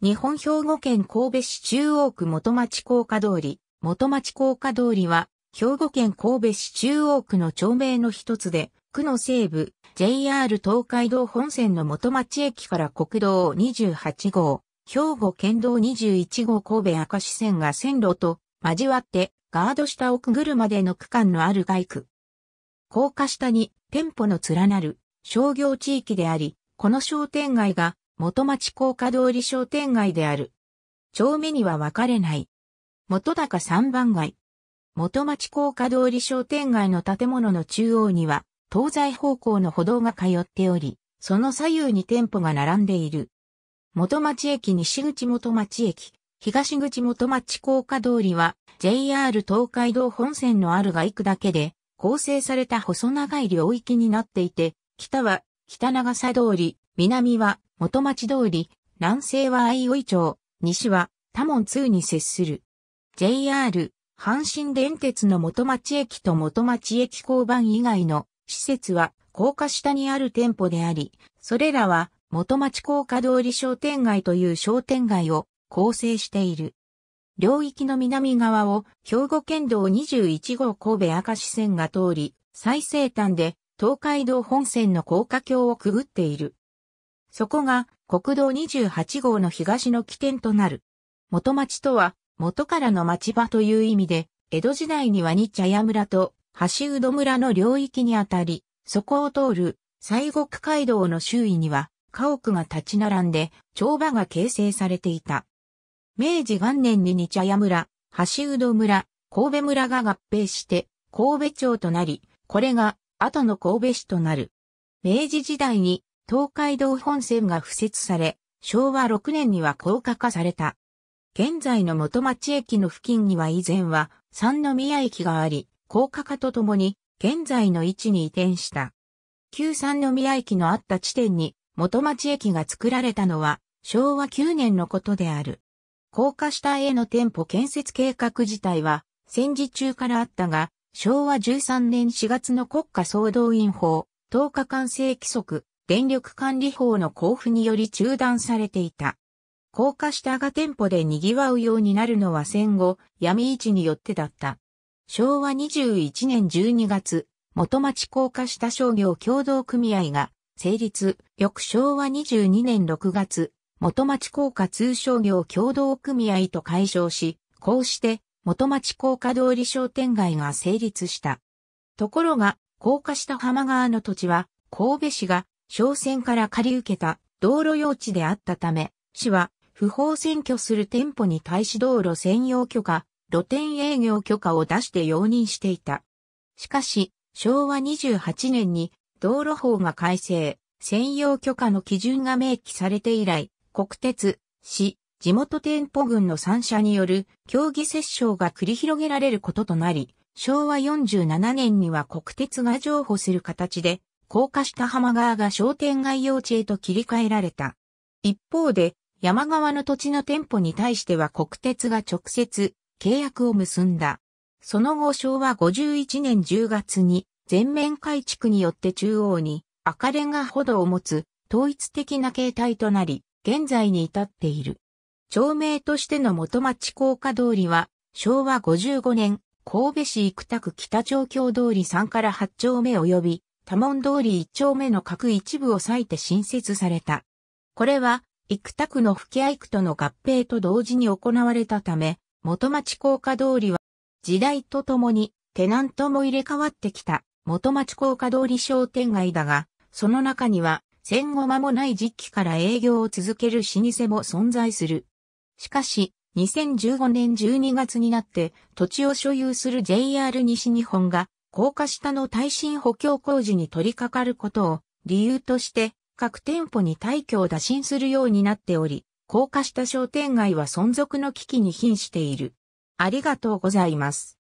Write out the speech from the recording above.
日本兵庫県神戸市中央区元町高架通り。元町高架通りは、兵庫県神戸市中央区の町名の一つで、区の西部、JR 東海道本線の元町駅から国道28号、兵庫県道21号神戸明石線が線路と交わって、ガード下奥くぐるまでの区間のある外区。高架下に店舗の連なる商業地域であり、この商店街が元町高架通り商店街である。町目には分かれない。元高三番街。元町高架通り商店街の建物の中央には、東西方向の歩道が通っており、その左右に店舗が並んでいる。元町駅西口元町駅、東口元町高架通りは、JR 東海道本線のあるが行くだけで、構成された細長い領域になっていて、北は北長さ通り、南は元町通り、南西は相生町、西は多門通に接する。JR、阪神電鉄の元町駅と元町駅交番以外の施設は高架下にある店舗であり、それらは元町高架通り商店街という商店街を構成している。領域の南側を兵庫県道21号神戸明石線が通り、最西端で東海道本線の高架橋をくぐっている。そこが国道28号の東の起点となる。元町とは、元からの町場という意味で、江戸時代には日茶屋村と橋うど村の領域にあたり、そこを通る西国街道の周囲には家屋が立ち並んで町場が形成されていた。明治元年に日茶屋村、橋うど村、神戸村が合併して神戸町となり、これが後の神戸市となる。明治時代に東海道本線が付設され、昭和6年には高架化された。現在の元町駅の付近には以前は三宮駅があり、高架化とともに現在の位置に移転した。旧三宮駅のあった地点に元町駅が作られたのは昭和9年のことである。高架下への店舗建設計画自体は戦時中からあったが、昭和13年4月の国家総動員法、10日間制規則、電力管理法の交付により中断されていた。高架下が店舗で賑わうようになるのは戦後、闇市によってだった。昭和21年12月、元町高架下商業協同組合が成立、翌昭和22年6月、元町高架通商業協同組合と解消し、こうして元町高架通り商店街が成立した。ところが、高架下浜川の土地は神戸市が商船から借り受けた道路用地であったため、市は不法占拠する店舗に対し道路専用許可、露店営業許可を出して容認していた。しかし、昭和28年に道路法が改正、専用許可の基準が明記されて以来、国鉄、市、地元店舗群の3社による競技折衝が繰り広げられることとなり、昭和47年には国鉄が譲歩する形で高架下浜側が商店街用地へと切り替えられた。一方で、山側の土地の店舗に対しては国鉄が直接契約を結んだ。その後昭和51年10月に全面改築によって中央に赤レンガ歩道を持つ統一的な形態となり、現在に至っている。町名としての元町高架通りは昭和55年神戸市生田区北町京通り3から8丁目及び多門通り一丁目の各一部を割いて新設された。これは、幾多区の吹き合区との合併と同時に行われたため、元町高架通りは、時代とともに、テナントも入れ替わってきた、元町高架通り商店街だが、その中には、戦後間もない時期から営業を続ける老舗も存在する。しかし、2015年12月になって土地を所有する JR 西日本が高架下の耐震補強工事に取り掛かることを理由として各店舗に退去を打診するようになっており、高架下商店街は存続の危機に瀕している。ありがとうございます。